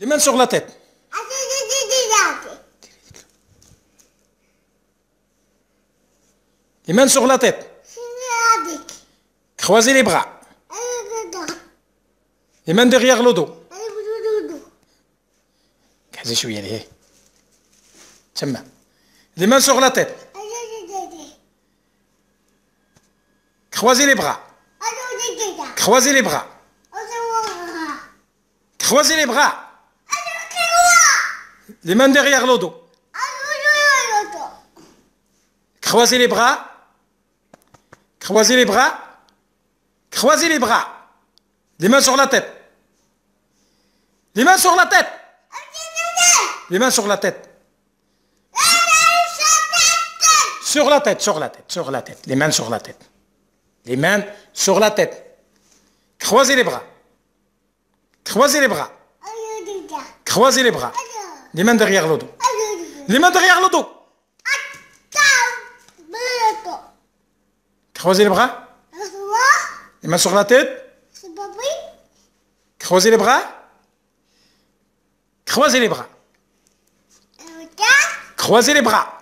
Les mains sur la tête. Les mains sur la tête. Croisez les bras. Les mains derrière le dos. Les mains sur la tête. Croisez les bras. Croisez les bras. Croisez les bras. Les mains derrière le dos. Croisez les bras. Croisez les bras. Croisez les bras. Les mains sur la tête. Les mains sur la tête. Les mains sur la tête. Sur la tête, sur la tête, sur la tête. Les mains sur la tête. Les mains sur la tête. Croisez les bras. Croisez les bras. Croisez les bras. Les mains derrière le dos. Les mains derrière le dos. Croisez les bras. Les mains sur la tête. Croisez les bras. Croisez les bras. Croisez les bras.